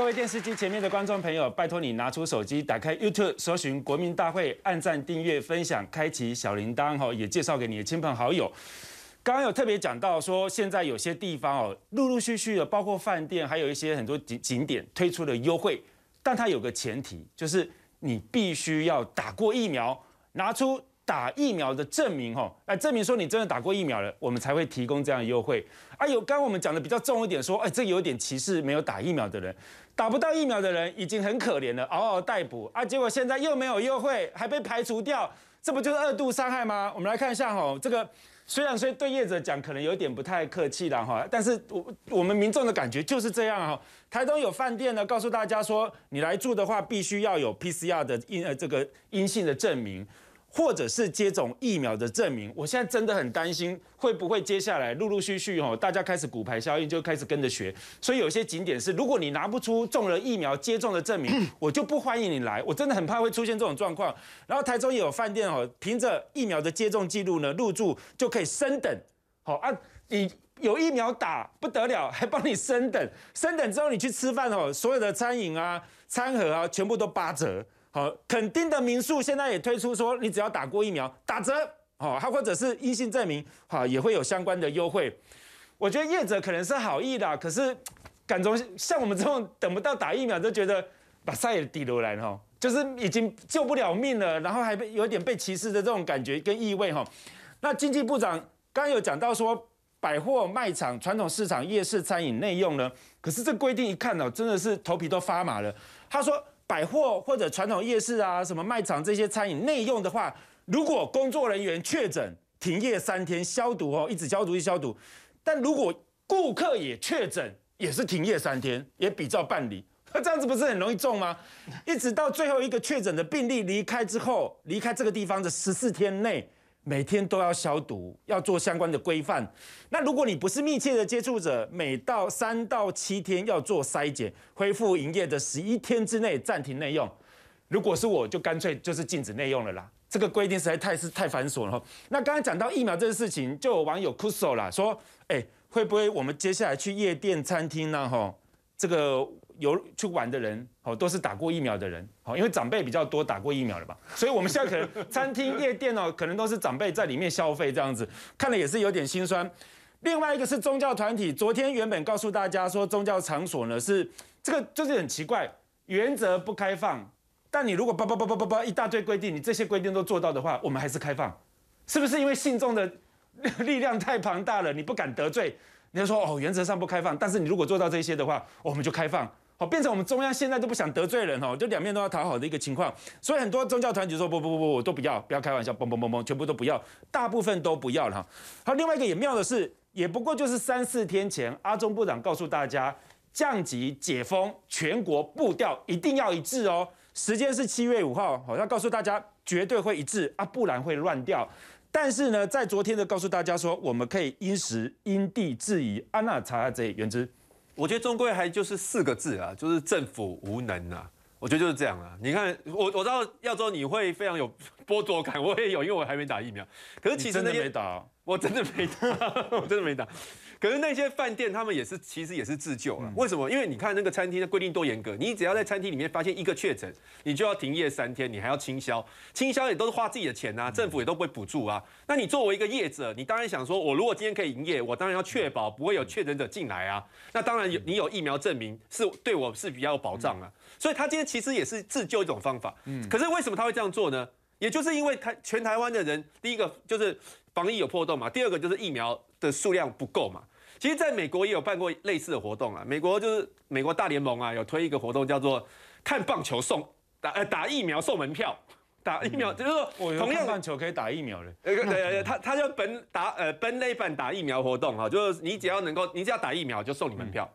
各位电视机前面的观众朋友，拜托你拿出手机，打开 YouTube，搜寻“国民大会”，按赞、订阅、分享，开启小铃铛，哈，也介绍给你的亲朋好友。刚刚有特别讲到说，现在有些地方哦，陆陆续续的，包括饭店，还有一些很多景景点推出了优惠，但它有个前提，就是你必须要打过疫苗，拿出。打疫苗的证明，吼，来证明说你真的打过疫苗了，我们才会提供这样的优惠。啊，有，刚刚我们讲的比较重一点，说，哎，这有点歧视，没有打疫苗的人，打不到疫苗的人已经很可怜了，嗷嗷待哺啊，结果现在又没有优惠，还被排除掉，这不就是二度伤害吗？我们来看一下，哈，这个虽然，说对业者讲可能有点不太客气了，哈，但是我我们民众的感觉就是这样，哈，台东有饭店呢，告诉大家说，你来住的话，必须要有 PCR 的阴，呃，这个阴性的证明。或者是接种疫苗的证明，我现在真的很担心会不会接下来陆陆续续哦，大家开始骨牌效应就开始跟着学，所以有些景点是，如果你拿不出中了疫苗接种的证明，我就不欢迎你来。我真的很怕会出现这种状况。然后台中也有饭店哦，凭着疫苗的接种记录呢，入住就可以升等。好啊，你有疫苗打不得了，还帮你升等，升等之后你去吃饭哦，所有的餐饮啊、餐盒啊，全部都八折。好，肯定的民宿现在也推出说，你只要打过疫苗打折，好，他或者是阴性证明，好，也会有相关的优惠。我觉得业者可能是好意啦，可是感觉像我们这种等不到打疫苗，就觉得把塞也抵留来哈，就是已经救不了命了，然后还被有点被歧视的这种感觉跟意味哈。那经济部长刚有讲到说，百货卖场、传统市场、夜市、餐饮、内用呢，可是这规定一看哦，真的是头皮都发麻了。他说。百货或者传统夜市啊，什么卖场这些餐饮内用的话，如果工作人员确诊，停业三天，消毒哦，一直消毒一直消毒。但如果顾客也确诊，也是停业三天，也比照办理。那 这样子不是很容易中吗？一直到最后一个确诊的病例离开之后，离开这个地方的十四天内。每天都要消毒，要做相关的规范。那如果你不是密切的接触者，每到三到七天要做筛检，恢复营业的十一天之内暂停内用。如果是我，就干脆就是禁止内用了啦。这个规定实在太是太繁琐了。那刚刚讲到疫苗这个事情，就有网友哭诉了，说：哎，会不会我们接下来去夜店、餐厅呢？吼，这个。有去玩的人，哦，都是打过疫苗的人，好，因为长辈比较多打过疫苗了吧，所以我们现在可能餐厅、夜店哦，可能都是长辈在里面消费，这样子看了也是有点心酸。另外一个是宗教团体，昨天原本告诉大家说宗教场所呢是这个就是很奇怪，原则不开放，但你如果叭叭叭叭叭一大堆规定，你这些规定都做到的话，我们还是开放，是不是？因为信众的 力量太庞大了，你不敢得罪，你就说哦，原则上不开放，但是你如果做到这些的话，我们就开放。好，变成我们中央现在都不想得罪人哦，就两面都要讨好的一个情况，所以很多宗教团体说不不不不，我都不要，不要开玩笑，嘣嘣嘣嘣，全部都不要，大部分都不要了哈。好，另外一个也妙的是，也不过就是三四天前，阿中部长告诉大家降级解封，全国步调一定要一致哦。时间是七月五号，好像告诉大家绝对会一致啊，不然会乱掉。但是呢，在昨天的告诉大家说，我们可以因时因地制宜。安娜查查这原则。我觉得终归还就是四个字啊，就是政府无能啊。我觉得就是这样啊。你看，我我知道亚洲你会非常有剥夺感，我也有，因为我还没打疫苗。可是其实那些，真的没打，我真的没打，我真的没打。可是那些饭店，他们也是其实也是自救了。为什么？因为你看那个餐厅的规定多严格，你只要在餐厅里面发现一个确诊，你就要停业三天，你还要清销，清销也都是花自己的钱啊，政府也都不会补助啊。那你作为一个业者，你当然想说，我如果今天可以营业，我当然要确保不会有确诊者进来啊。那当然有，你有疫苗证明是对我是比较有保障啊。所以他今天其实也是自救一种方法。嗯，可是为什么他会这样做呢？也就是因为台全台湾的人，第一个就是防疫有破洞嘛，第二个就是疫苗。的数量不够嘛？其实，在美国也有办过类似的活动啊。美国就是美国大联盟啊，有推一个活动叫做看棒球送打呃打疫苗送门票，打疫苗就是说同样棒球可以打疫苗的。呃呃，他他就本打呃本那一版打疫苗活动哈，就是你只要能够你只要打疫苗就送你门票。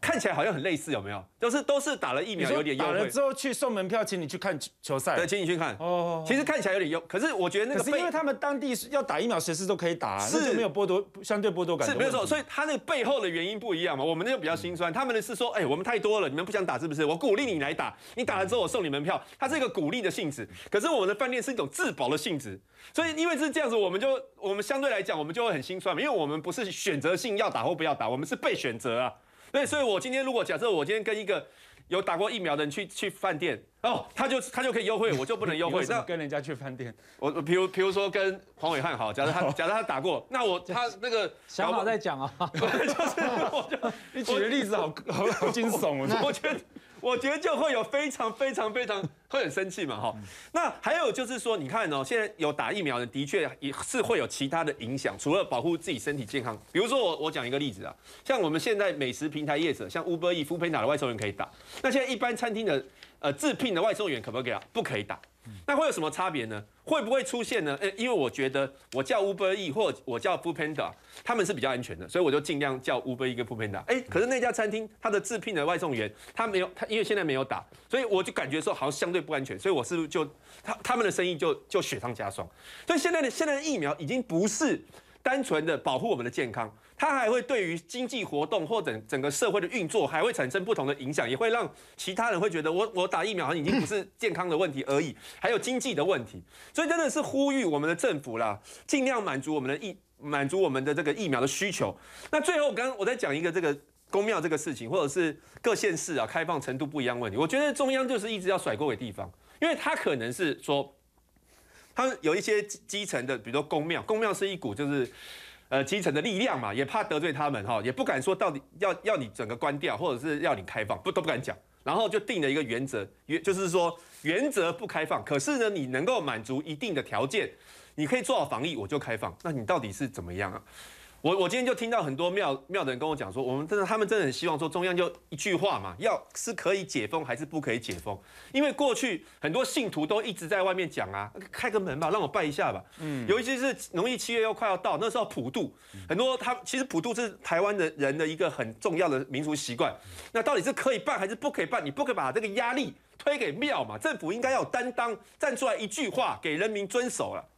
看起来好像很类似，有没有？就是都是打了疫苗，有点优惠。打了之后去送门票，请你去看球赛，对，请你去看。哦。其实看起来有点用，可是我觉得那个，因为他们当地是要打疫苗，随时都可以打，是没有剥夺，相对剥夺感。是，没错。所以他那背后的原因不一样嘛？我们那个比较心酸。他们的是说，哎，我们太多了，你们不想打是不是？我鼓励你来打，你打了之后我送你门票。它是一个鼓励的性质，可是我们的饭店是一种自保的性质。所以因为是这样子，我们就我们相对来讲，我们就会很心酸嘛。因为我们不是选择性要打或不要打，我们是被选择啊。对，所以我今天如果假设我今天跟一个有打过疫苗的人去去饭店，哦，他就他就可以优惠，我就不能优惠。那跟人家去饭店，我 我比如比如说跟黄伟汉好，假设他 假设他打过，那我他那个想法在讲啊，就是你举的例子好好惊悚，我觉得。我觉得就会有非常非常非常 会很生气嘛，哈。那还有就是说，你看哦，现在有打疫苗的，的确也是会有其他的影响，除了保护自己身体健康。比如说我我讲一个例子啊，像我们现在美食平台业者，像 Uber e Foodpanda 的外送员可以打，那现在一般餐厅的。呃，自聘的外送员可不可以啊？不可以打。那会有什么差别呢？会不会出现呢？呃，因为我觉得我叫 Uber E 或我叫 Foodpanda，他们是比较安全的，所以我就尽量叫 Uber E 跟 Foodpanda。哎，可是那家餐厅它的自聘的外送员他没有他，因为现在没有打，所以我就感觉说好像相对不安全，所以我是就他他们的生意就就雪上加霜。所以现在的现在的疫苗已经不是单纯的保护我们的健康。它还会对于经济活动或者整个社会的运作还会产生不同的影响，也会让其他人会觉得我我打疫苗已经不是健康的问题而已，还有经济的问题。所以真的是呼吁我们的政府啦，尽量满足我们的疫满足我们的这个疫苗的需求。那最后刚我在讲一个这个公庙这个事情，或者是各县市啊开放程度不一样问题，我觉得中央就是一直要甩锅给地方，因为他可能是说他有一些基层的，比如说公庙，公庙是一股就是。呃，基层的力量嘛，也怕得罪他们哈，也不敢说到底要要你整个关掉，或者是要你开放，不都不敢讲。然后就定了一个原则，原就是说原则不开放，可是呢，你能够满足一定的条件，你可以做好防疫，我就开放。那你到底是怎么样啊？我我今天就听到很多庙庙的人跟我讲说，我们真的他们真的很希望说，中央就一句话嘛，要是可以解封还是不可以解封？因为过去很多信徒都一直在外面讲啊，开个门吧，让我拜一下吧。嗯，尤其是农历七月又快要到，那时候普渡，很多他其实普渡是台湾的人的一个很重要的民俗习惯。那到底是可以办还是不可以办？你不可以把这个压力推给庙嘛，政府应该要担当，站出来一句话给人民遵守了。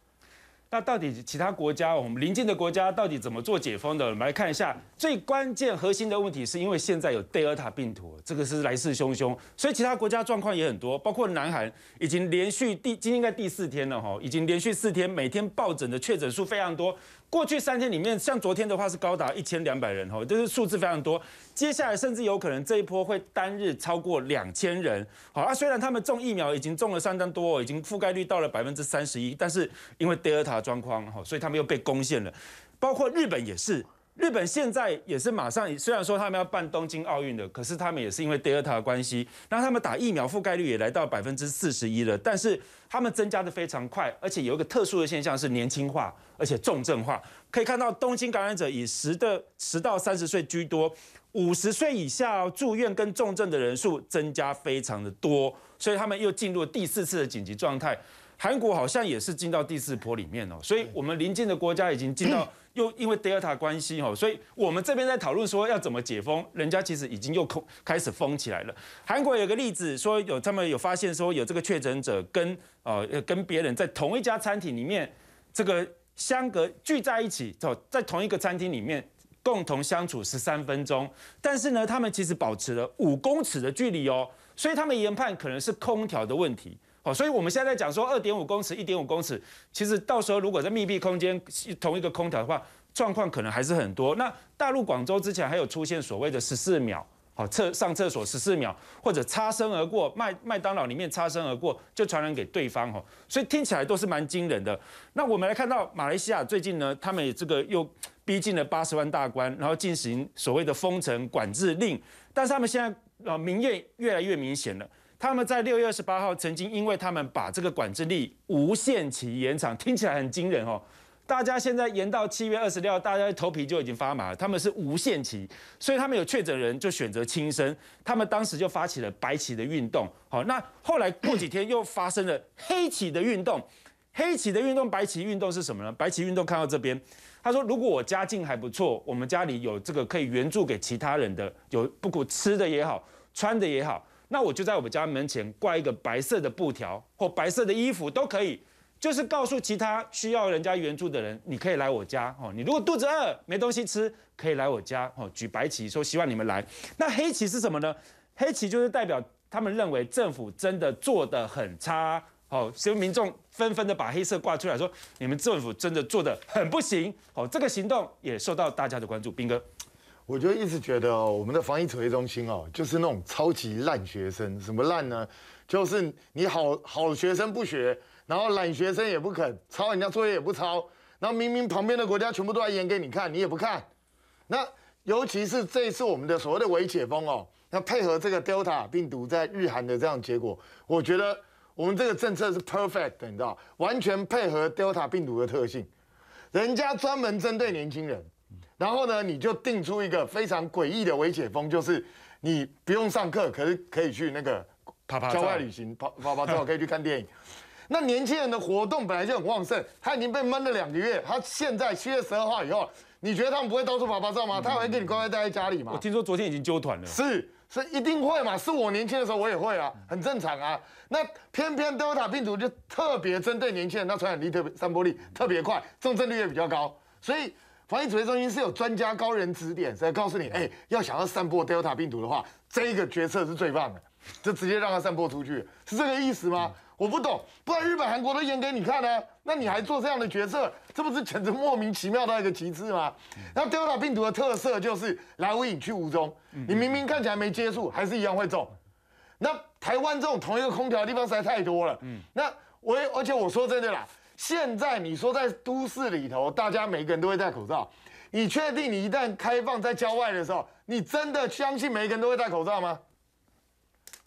那到底其他国家，我们邻近的国家到底怎么做解封的？我们来看一下，最关键核心的问题是因为现在有德尔塔病毒，这个是来势汹汹，所以其他国家状况也很多，包括南韩已经连续第今天应该第四天了哈，已经连续四天每天报诊的确诊数非常多。过去三天里面，像昨天的话是高达一千两百人吼，就是数字非常多。接下来甚至有可能这一波会单日超过两千人。好啊，虽然他们种疫苗已经种了相当多，已经覆盖率到了百分之三十一，但是因为德尔塔状况吼，所以他们又被攻陷了。包括日本也是。日本现在也是马上，虽然说他们要办东京奥运的，可是他们也是因为 Delta 的关系，那他们打疫苗覆盖率也来到百分之四十一了，但是他们增加的非常快，而且有一个特殊的现象是年轻化，而且重症化。可以看到东京感染者以十的十到三十岁居多，五十岁以下住院跟重症的人数增加非常的多，所以他们又进入第四次的紧急状态。韩国好像也是进到第四波里面哦，所以我们邻近的国家已经进到。又因为德尔塔关系哦，所以我们这边在讨论说要怎么解封，人家其实已经又开开始封起来了。韩国有个例子说，有他们有发现说有这个确诊者跟呃跟别人在同一家餐厅里面，这个相隔聚在一起，走在同一个餐厅里面共同相处十三分钟，但是呢，他们其实保持了五公尺的距离哦，所以他们研判可能是空调的问题。所以我们现在讲说二点五公尺、一点五公尺，其实到时候如果在密闭空间同一个空调的话，状况可能还是很多。那大陆广州之前还有出现所谓的十四秒，好厕上厕所十四秒，或者擦身而过麦麦当劳里面擦身而过就传染给对方哦，所以听起来都是蛮惊人的。那我们来看到马来西亚最近呢，他们这个又逼近了八十万大关，然后进行所谓的封城管制令，但是他们现在呃，民怨越来越明显了。他们在六月二十八号曾经，因为他们把这个管制力无限期延长，听起来很惊人哦。大家现在延到七月二十六号，大家头皮就已经发麻了。他们是无限期，所以他们有确诊人就选择轻生。他们当时就发起了白旗的运动。好，那后来过几天又发生了黑旗的运动。黑旗的运动，白旗运动是什么呢？白旗运动看到这边，他说如果我家境还不错，我们家里有这个可以援助给其他人的，有不管吃的也好，穿的也好。那我就在我们家门前挂一个白色的布条或白色的衣服都可以，就是告诉其他需要人家援助的人，你可以来我家哦。你如果肚子饿没东西吃，可以来我家哦。举白旗说希望你们来。那黑旗是什么呢？黑旗就是代表他们认为政府真的做得很差哦。所以民众纷纷的把黑色挂出来说，你们政府真的做得很不行哦。这个行动也受到大家的关注，兵哥。我就一直觉得，哦，我们的防疫指挥中心哦，就是那种超级烂学生。什么烂呢？就是你好好学生不学，然后懒学生也不肯抄人家作业也不抄，然后明明旁边的国家全部都在演给你看，你也不看。那尤其是这一次我们的所谓的“伪解封”哦，那配合这个 Delta 病毒在日韩的这样结果，我觉得我们这个政策是 perfect 的，你知道，完全配合 Delta 病毒的特性。人家专门针对年轻人。然后呢，你就定出一个非常诡异的危险风，就是你不用上课，可是可以去那个郊外旅行，跑跑跑后可以去看电影。那年轻人的活动本来就很旺盛，他已经被闷了两个月，他现在七月十二号以后，你觉得他们不会到处跑跑照吗？他会跟你乖乖待在家里吗？我听说昨天已经揪团了。是，所以一定会嘛。是我年轻的时候我也会啊，很正常啊。那偏偏 Delta 病毒就特别针对年轻人，那传染力特别、散播力特别快，重症率也比较高，所以。防疫指挥中心是有专家高人指点，以告诉你，哎，要想要散播 Delta 病毒的话，这个决策是最棒的，就直接让它散播出去，是这个意思吗？我不懂，不然日本、韩国都演给你看呢，那你还做这样的决策，这不是简直莫名其妙到一个极致吗？那 Delta 病毒的特色就是来无影去无踪，你明明看起来没接触，还是一样会中。那台湾这种同一个空调的地方实在太多了，嗯，那我而且我说真的啦。现在你说在都市里头，大家每个人都会戴口罩，你确定你一旦开放在郊外的时候，你真的相信每个人都会戴口罩吗？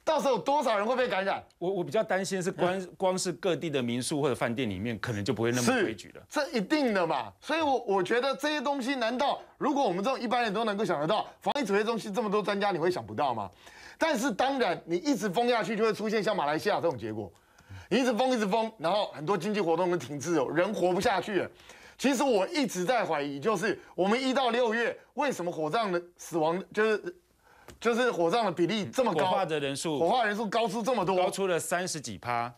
到时候多少人会被感染？我我比较担心是光光是各地的民宿或者饭店里面，可能就不会那么规矩了。这一定的嘛，所以我我觉得这些东西，难道如果我们这种一般人都能够想得到，防疫指挥中心这么多专家，你会想不到吗？但是当然，你一直封下去，就会出现像马来西亚这种结果。一直封，一直封，然后很多经济活动都停滞哦，人活不下去。其实我一直在怀疑，就是我们一到六月，为什么火葬的死亡就是就是火葬的比例这么高，火化的人数，火化人数高出这么多，高出了三十几趴。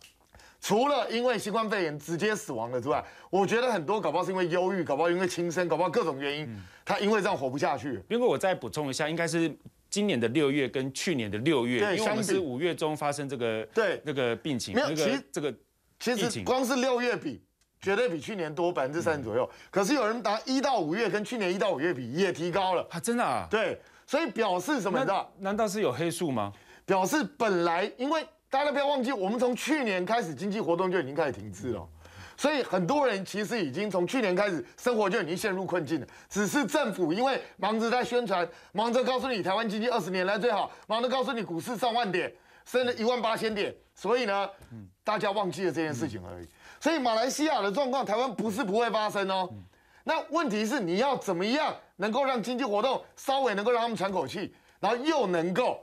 除了因为新冠肺炎直接死亡的之外，我觉得很多搞不好是因为忧郁，搞不好因为轻生，搞不好各种原因，他因为这样活不下去。因为我再补充一下，应该是。今年的六月跟去年的六月，因为是五月中发生这个对那个病情，没有这个其实光是六月比绝对比去年多百分之三十左右。可是有人答一到五月跟去年一到五月比也提高了啊，真的啊？对，所以表示什么的？难道是有黑数吗？表示本来因为大家不要忘记，我们从去年开始经济活动就已经开始停滞了。所以很多人其实已经从去年开始，生活就已经陷入困境了。只是政府因为忙着在宣传，忙着告诉你台湾经济二十年来最好，忙着告诉你股市上万点升了一万八千点，所以呢，大家忘记了这件事情而已。所以马来西亚的状况，台湾不是不会发生哦。那问题是你要怎么样能够让经济活动稍微能够让他们喘口气，然后又能够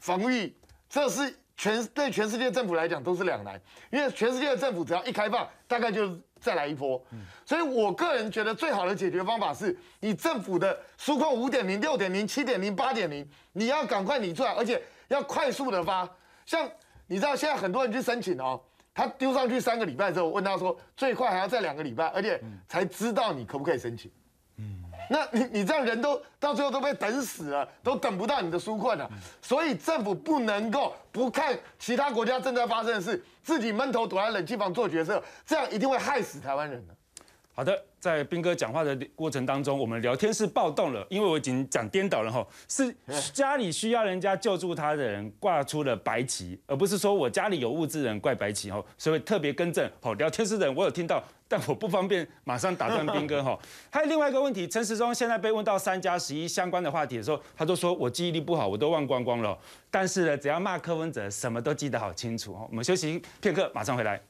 防御？这是。全对全世界政府来讲都是两难，因为全世界的政府只要一开放，大概就再来一波。所以我个人觉得最好的解决方法是你政府的纾困五点零、六点零、七点零、八点零，你要赶快拟出来，而且要快速的发。像你知道现在很多人去申请哦，他丢上去三个礼拜之后，我问他说最快还要再两个礼拜，而且才知道你可不可以申请。那你你这样人都到最后都被等死了，都等不到你的纾困了，所以政府不能够不看其他国家正在发生的事，自己闷头躲在冷气房做决策，这样一定会害死台湾人。的。好的，在斌哥讲话的过程当中，我们聊天室暴动了，因为我已经讲颠倒了哈，是家里需要人家救助他的人挂出了白旗，而不是说我家里有物质人怪白旗哈，所以特别更正。好，聊天室的人我有听到，但我不方便马上打断斌哥哈。还有另外一个问题，陈时中现在被问到三加十一相关的话题的时候，他都说我记忆力不好，我都忘光光了。但是呢，只要骂柯文哲，什么都记得好清楚哈。我们休息片刻，马上回来。